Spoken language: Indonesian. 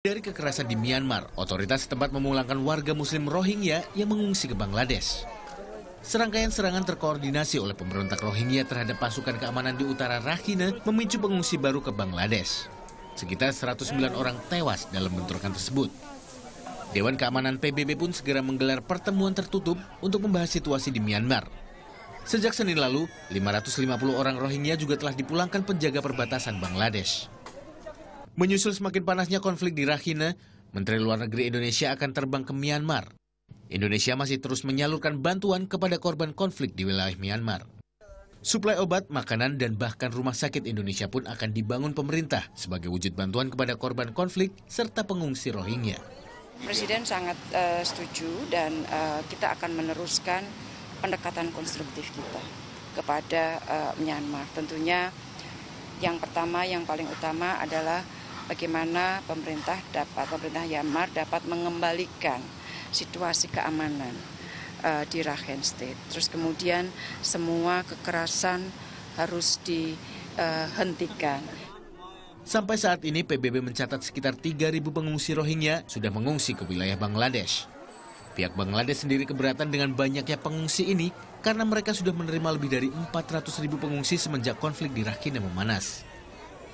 Dari kekerasan di Myanmar, otoritas setempat memulangkan warga muslim Rohingya yang mengungsi ke Bangladesh. Serangkaian serangan terkoordinasi oleh pemberontak Rohingya terhadap pasukan keamanan di utara Rakhine memicu pengungsi baru ke Bangladesh. Sekitar 109 orang tewas dalam bentrokan tersebut. Dewan Keamanan PBB pun segera menggelar pertemuan tertutup untuk membahas situasi di Myanmar. Sejak Senin lalu, 550 orang Rohingya juga telah dipulangkan penjaga perbatasan Bangladesh. Menyusul semakin panasnya konflik di Rakhine, Menteri Luar Negeri Indonesia akan terbang ke Myanmar. Indonesia masih terus menyalurkan bantuan kepada korban konflik di wilayah Myanmar. Suplai obat, makanan, dan bahkan rumah sakit Indonesia pun akan dibangun pemerintah sebagai wujud bantuan kepada korban konflik serta pengungsi Rohingya. Presiden sangat uh, setuju dan uh, kita akan meneruskan pendekatan konstruktif kita kepada uh, Myanmar. Tentunya yang pertama, yang paling utama adalah bagaimana pemerintah dapat pemerintah Myanmar dapat mengembalikan situasi keamanan uh, di Rakhine State. Terus kemudian semua kekerasan harus dihentikan. Eh, Sampai saat ini PBB mencatat sekitar 3.000 pengungsi Rohingya sudah mengungsi ke wilayah Bangladesh. Pihak Bangladesh sendiri keberatan dengan banyaknya pengungsi ini karena mereka sudah menerima lebih dari 400.000 pengungsi semenjak konflik di Rakhine memanas.